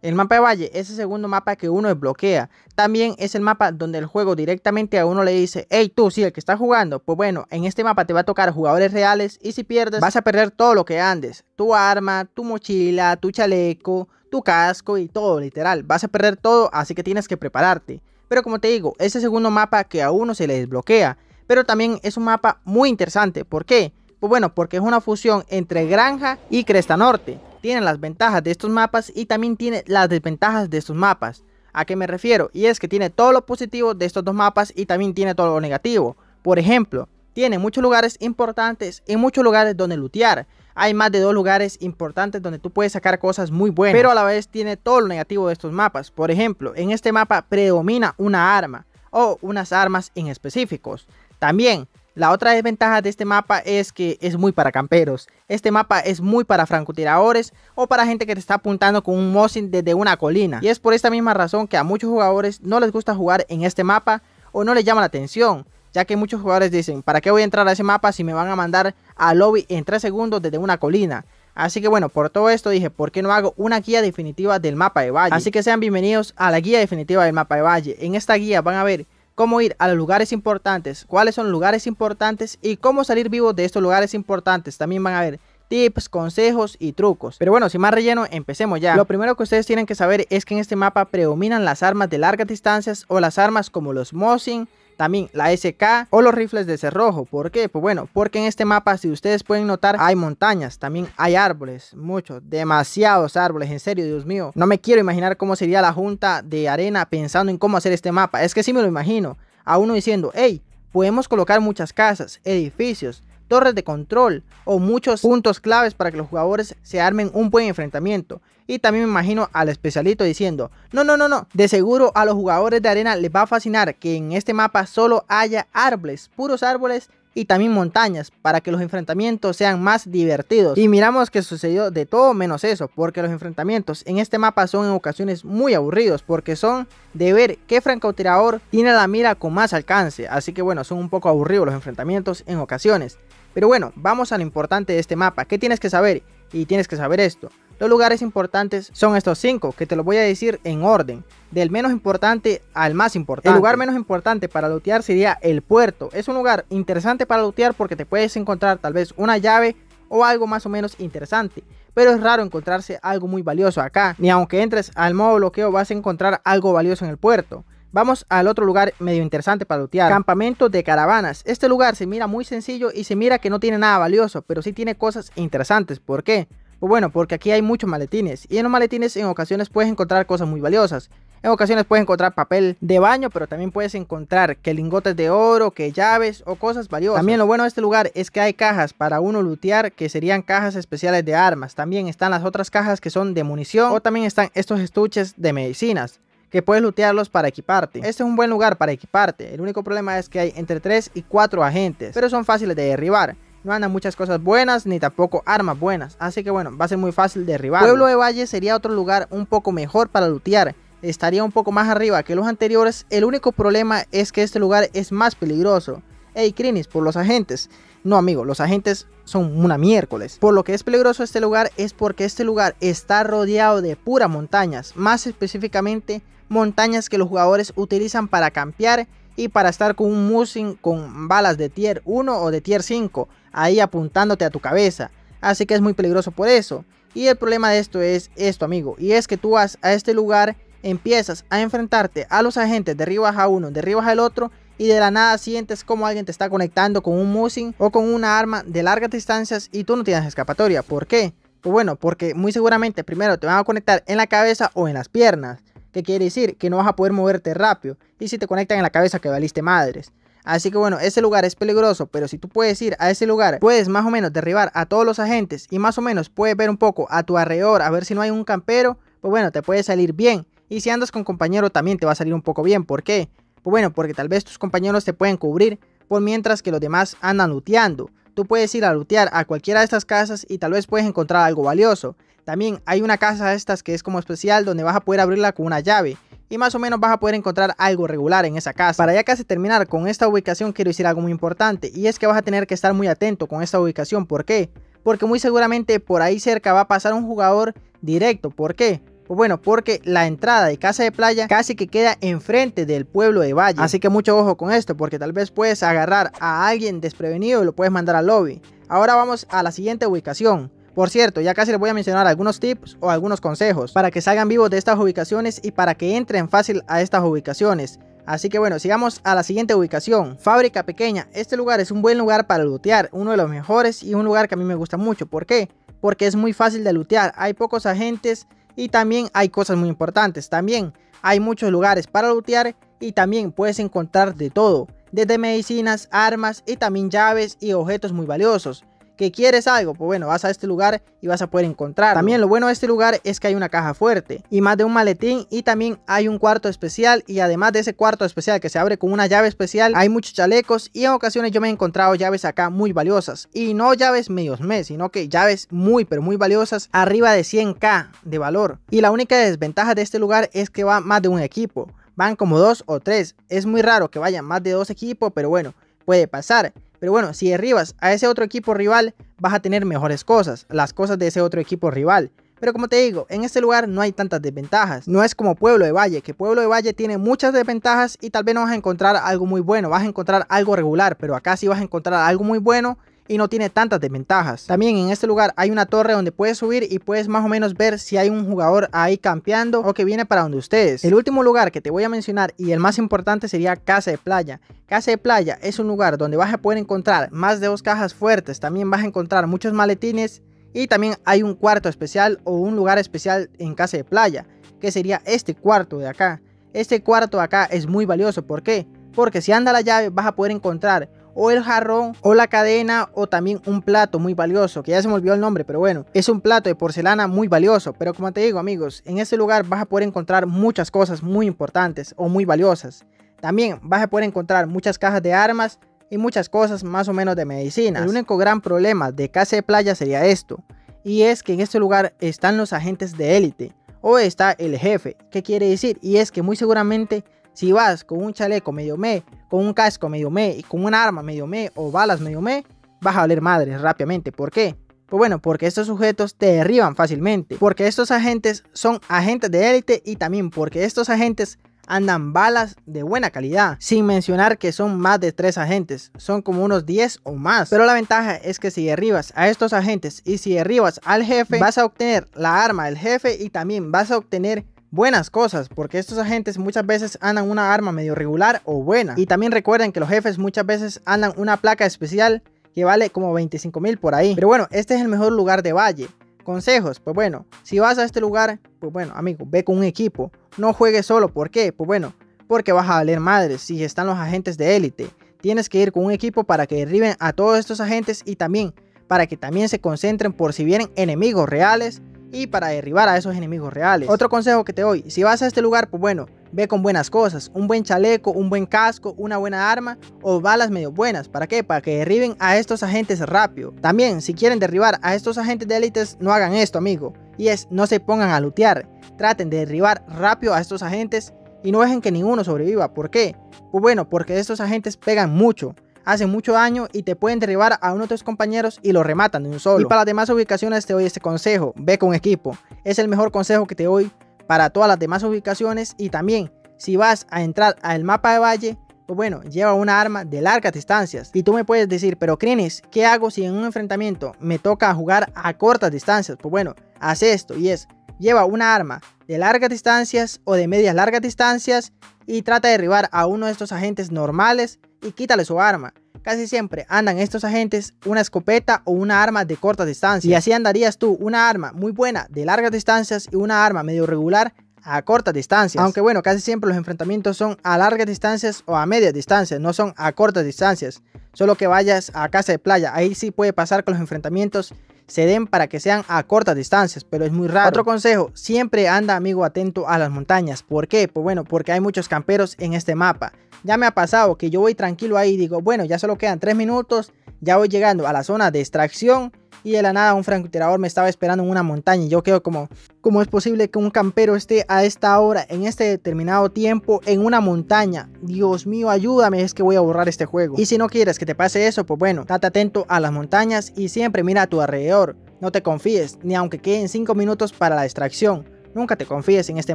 El mapa de Valle es el segundo mapa que uno desbloquea. También es el mapa donde el juego directamente a uno le dice, hey tú, sí, el que está jugando, pues bueno, en este mapa te va a tocar jugadores reales y si pierdes vas a perder todo lo que andes. Tu arma, tu mochila, tu chaleco, tu casco y todo, literal. Vas a perder todo, así que tienes que prepararte. Pero como te digo, es el segundo mapa que a uno se le desbloquea. Pero también es un mapa muy interesante. ¿Por qué? Pues bueno, porque es una fusión entre Granja y Cresta Norte tiene las ventajas de estos mapas y también tiene las desventajas de estos mapas. ¿A qué me refiero? Y es que tiene todo lo positivo de estos dos mapas y también tiene todo lo negativo. Por ejemplo, tiene muchos lugares importantes y muchos lugares donde lootear. Hay más de dos lugares importantes donde tú puedes sacar cosas muy buenas, pero a la vez tiene todo lo negativo de estos mapas. Por ejemplo, en este mapa predomina una arma o unas armas en específicos. También la otra desventaja de este mapa es que es muy para camperos. Este mapa es muy para francotiradores o para gente que te está apuntando con un Mosin desde una colina. Y es por esta misma razón que a muchos jugadores no les gusta jugar en este mapa o no les llama la atención. Ya que muchos jugadores dicen, ¿para qué voy a entrar a ese mapa si me van a mandar al lobby en 3 segundos desde una colina? Así que bueno, por todo esto dije, ¿por qué no hago una guía definitiva del mapa de Valle? Así que sean bienvenidos a la guía definitiva del mapa de Valle. En esta guía van a ver cómo ir a los lugares importantes, cuáles son los lugares importantes y cómo salir vivo de estos lugares importantes. También van a ver tips, consejos y trucos. Pero bueno, sin más relleno, empecemos ya. Lo primero que ustedes tienen que saber es que en este mapa predominan las armas de largas distancias o las armas como los Mosin, también la SK o los rifles de cerrojo. ¿Por qué? Pues bueno, porque en este mapa, si ustedes pueden notar, hay montañas, también hay árboles, muchos, demasiados árboles, en serio, Dios mío. No me quiero imaginar cómo sería la junta de arena pensando en cómo hacer este mapa. Es que sí me lo imagino, a uno diciendo, hey, podemos colocar muchas casas, edificios, torres de control o muchos puntos claves para que los jugadores se armen un buen enfrentamiento. Y también me imagino al especialito diciendo, no, no, no, no, de seguro a los jugadores de arena les va a fascinar que en este mapa solo haya árboles, puros árboles y también montañas para que los enfrentamientos sean más divertidos. Y miramos que sucedió de todo menos eso, porque los enfrentamientos en este mapa son en ocasiones muy aburridos, porque son de ver qué francotirador tiene la mira con más alcance. Así que bueno, son un poco aburridos los enfrentamientos en ocasiones. Pero bueno, vamos a lo importante de este mapa. ¿Qué tienes que saber? Y tienes que saber esto. Los lugares importantes son estos 5, que te los voy a decir en orden, del menos importante al más importante. El lugar menos importante para lootear sería el puerto. Es un lugar interesante para lootear porque te puedes encontrar tal vez una llave o algo más o menos interesante. Pero es raro encontrarse algo muy valioso acá. Ni aunque entres al modo bloqueo vas a encontrar algo valioso en el puerto. Vamos al otro lugar medio interesante para lutear, Campamento de caravanas. Este lugar se mira muy sencillo y se mira que no tiene nada valioso, pero sí tiene cosas interesantes. ¿Por qué? Pues bueno, porque aquí hay muchos maletines. Y en los maletines en ocasiones puedes encontrar cosas muy valiosas. En ocasiones puedes encontrar papel de baño, pero también puedes encontrar que lingotes de oro, que llaves o cosas valiosas. También lo bueno de este lugar es que hay cajas para uno lutear que serían cajas especiales de armas. También están las otras cajas que son de munición o también están estos estuches de medicinas que puedes lutearlos para equiparte. Este es un buen lugar para equiparte, el único problema es que hay entre 3 y 4 agentes, pero son fáciles de derribar. No andan muchas cosas buenas ni tampoco armas buenas, así que bueno, va a ser muy fácil derribar. Pueblo de Valle sería otro lugar un poco mejor para lutear. estaría un poco más arriba que los anteriores, el único problema es que este lugar es más peligroso. Hey, Crinis, por los agentes. No, amigo, los agentes son una miércoles. Por lo que es peligroso este lugar es porque este lugar está rodeado de puras montañas, más específicamente montañas que los jugadores utilizan para campear y para estar con un musing con balas de tier 1 o de tier 5 ahí apuntándote a tu cabeza. Así que es muy peligroso por eso. Y el problema de esto es esto, amigo. Y es que tú vas a este lugar, empiezas a enfrentarte a los agentes, arriba a uno, de derribas al otro. Y de la nada sientes como alguien te está conectando con un musing o con una arma de largas distancias y tú no tienes escapatoria. ¿Por qué? Pues bueno, porque muy seguramente primero te van a conectar en la cabeza o en las piernas. Que quiere decir? Que no vas a poder moverte rápido. Y si te conectan en la cabeza que valiste madres. Así que bueno, ese lugar es peligroso, pero si tú puedes ir a ese lugar, puedes más o menos derribar a todos los agentes y más o menos puedes ver un poco a tu alrededor a ver si no hay un campero, pues bueno, te puede salir bien. Y si andas con compañero también te va a salir un poco bien. ¿Por qué? Pues bueno, porque tal vez tus compañeros te pueden cubrir por mientras que los demás andan luteando. Tú puedes ir a lootear a cualquiera de estas casas y tal vez puedes encontrar algo valioso. También hay una casa de estas que es como especial donde vas a poder abrirla con una llave y más o menos vas a poder encontrar algo regular en esa casa. Para ya casi terminar con esta ubicación quiero decir algo muy importante y es que vas a tener que estar muy atento con esta ubicación. ¿Por qué? Porque muy seguramente por ahí cerca va a pasar un jugador directo. ¿Por qué? Pues bueno, porque la entrada de Casa de Playa casi que queda enfrente del pueblo de Valle. Así que mucho ojo con esto, porque tal vez puedes agarrar a alguien desprevenido y lo puedes mandar al lobby. Ahora vamos a la siguiente ubicación. Por cierto, ya casi les voy a mencionar algunos tips o algunos consejos para que salgan vivos de estas ubicaciones y para que entren fácil a estas ubicaciones. Así que bueno, sigamos a la siguiente ubicación, Fábrica Pequeña. Este lugar es un buen lugar para lootear, uno de los mejores y un lugar que a mí me gusta mucho. ¿Por qué? Porque es muy fácil de lootear, hay pocos agentes y también hay cosas muy importantes, también hay muchos lugares para lootear y también puedes encontrar de todo, desde medicinas, armas y también llaves y objetos muy valiosos que quieres algo, pues bueno, vas a este lugar y vas a poder encontrar. También lo bueno de este lugar es que hay una caja fuerte y más de un maletín y también hay un cuarto especial y además de ese cuarto especial que se abre con una llave especial, hay muchos chalecos y en ocasiones yo me he encontrado llaves acá muy valiosas y no llaves medios mes, sino que llaves muy pero muy valiosas arriba de 100k de valor. Y la única desventaja de este lugar es que va más de un equipo, van como dos o tres. Es muy raro que vayan más de dos equipos, pero bueno, puede pasar. Pero bueno, si derribas a ese otro equipo rival, vas a tener mejores cosas, las cosas de ese otro equipo rival. Pero como te digo, en este lugar no hay tantas desventajas. No es como Pueblo de Valle, que Pueblo de Valle tiene muchas desventajas y tal vez no vas a encontrar algo muy bueno, vas a encontrar algo regular, pero acá sí vas a encontrar algo muy bueno y no tiene tantas desventajas. También en este lugar hay una torre donde puedes subir y puedes más o menos ver si hay un jugador ahí campeando o que viene para donde ustedes. El último lugar que te voy a mencionar y el más importante sería Casa de Playa. Casa de Playa es un lugar donde vas a poder encontrar más de dos cajas fuertes, también vas a encontrar muchos maletines y también hay un cuarto especial o un lugar especial en Casa de Playa, que sería este cuarto de acá. Este cuarto de acá es muy valioso, ¿por qué? Porque si anda la llave vas a poder encontrar o el jarrón o la cadena o también un plato muy valioso, que ya se me olvidó el nombre, pero bueno, es un plato de porcelana muy valioso, pero como te digo amigos, en este lugar vas a poder encontrar muchas cosas muy importantes o muy valiosas. También vas a poder encontrar muchas cajas de armas y muchas cosas más o menos de medicina. El único gran problema de Casa de Playa sería esto, y es que en este lugar están los agentes de élite, o está el jefe. ¿Qué quiere decir? Y es que muy seguramente si vas con un chaleco medio me, con un casco medio me, y con un arma medio me o balas medio me, vas a valer madre rápidamente. ¿Por qué? Pues bueno, porque estos sujetos te derriban fácilmente. Porque estos agentes son agentes de élite y también porque estos agentes andan balas de buena calidad. Sin mencionar que son más de 3 agentes, son como unos 10 o más. Pero la ventaja es que si derribas a estos agentes y si derribas al jefe, vas a obtener la arma del jefe y también vas a obtener buenas cosas, porque estos agentes muchas veces andan una arma medio regular o buena. Y también recuerden que los jefes muchas veces andan una placa especial que vale como 25 mil por ahí. Pero bueno, este es el mejor lugar de valle. Consejos, pues bueno, si vas a este lugar, pues bueno, amigo, ve con un equipo. No juegues solo, ¿por qué? Pues bueno, porque vas a valer madres si están los agentes de élite. Tienes que ir con un equipo para que derriben a todos estos agentes y también para que también se concentren por si vienen enemigos reales y para derribar a esos enemigos reales. Otro consejo que te doy, si vas a este lugar, pues bueno, ve con buenas cosas, un buen chaleco, un buen casco, una buena arma o balas medio buenas. ¿Para qué? Para que derriben a estos agentes rápido. También, si quieren derribar a estos agentes de élites, no hagan esto, amigo. Y es, no se pongan a lutear. Traten de derribar rápido a estos agentes y no dejen que ninguno sobreviva. ¿Por qué? Pues bueno, porque estos agentes pegan mucho hace mucho daño y te pueden derribar a uno de tus compañeros y lo rematan de un solo. Y para las demás ubicaciones te doy este consejo, ve con equipo. Es el mejor consejo que te doy para todas las demás ubicaciones y también si vas a entrar al mapa de valle, pues bueno, lleva una arma de largas distancias. Y tú me puedes decir, pero Crines, ¿qué hago si en un enfrentamiento me toca jugar a cortas distancias? Pues bueno, haz esto y es, lleva una arma de largas distancias o de medias largas distancias y trata de derribar a uno de estos agentes normales y quítale su arma. Casi siempre andan estos agentes una escopeta o una arma de corta distancia. Y así andarías tú una arma muy buena de largas distancias y una arma medio regular a corta distancia. Aunque bueno, casi siempre los enfrentamientos son a largas distancias o a medias distancias, no son a cortas distancias. Solo que vayas a casa de playa, ahí sí puede pasar con los enfrentamientos se den para que sean a cortas distancias, pero es muy raro. Otro consejo, siempre anda amigo atento a las montañas. ¿Por qué? Pues bueno, porque hay muchos camperos en este mapa. Ya me ha pasado que yo voy tranquilo ahí y digo, bueno, ya solo quedan 3 minutos, ya voy llegando a la zona de extracción y de la nada un francotirador me estaba esperando en una montaña. Y yo quedo como, ¿cómo es posible que un campero esté a esta hora, en este determinado tiempo, en una montaña? Dios mío, ayúdame, es que voy a borrar este juego. Y si no quieres que te pase eso, pues bueno, Date atento a las montañas y siempre mira a tu alrededor. No te confíes, ni aunque queden 5 minutos para la extracción Nunca te confíes en este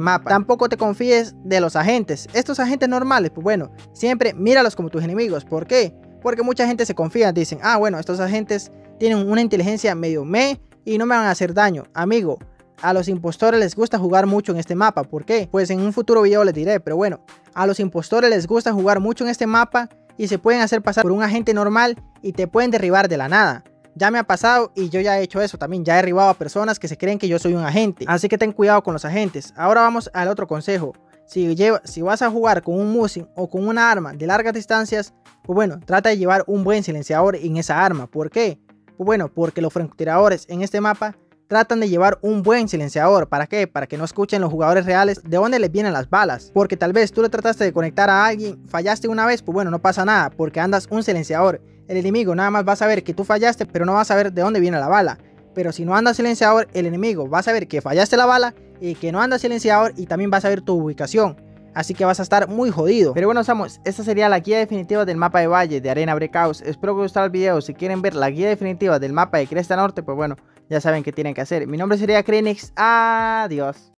mapa. Tampoco te confíes de los agentes. Estos agentes normales, pues bueno, siempre míralos como tus enemigos. ¿Por qué? Porque mucha gente se confía, dicen, ah, bueno, estos agentes tienen una inteligencia medio me y no me van a hacer daño. Amigo, a los impostores les gusta jugar mucho en este mapa. ¿Por qué? Pues en un futuro video les diré, pero bueno, a los impostores les gusta jugar mucho en este mapa y se pueden hacer pasar por un agente normal y te pueden derribar de la nada. Ya me ha pasado y yo ya he hecho eso también, ya he derribado a personas que se creen que yo soy un agente. Así que ten cuidado con los agentes. Ahora vamos al otro consejo. Si, si vas a jugar con un musing o con una arma de largas distancias, pues bueno, trata de llevar un buen silenciador en esa arma. ¿Por qué? Pues bueno, porque los francotiradores en este mapa tratan de llevar un buen silenciador. ¿Para qué? Para que no escuchen los jugadores reales de dónde les vienen las balas. Porque tal vez tú le trataste de conectar a alguien, fallaste una vez, pues bueno, no pasa nada, porque andas un silenciador. El enemigo nada más va a saber que tú fallaste, pero no va a saber de dónde viene la bala. Pero si no andas silenciador, el enemigo va a saber que fallaste la bala que no anda silenciador y también vas a ver tu ubicación. Así que vas a estar muy jodido. Pero bueno, Samos, esta sería la guía definitiva del mapa de Valle de Arena brecaos Espero que os gustado el video. Si quieren ver la guía definitiva del mapa de Cresta Norte, pues bueno, ya saben qué tienen que hacer. Mi nombre sería Krenix. Adiós.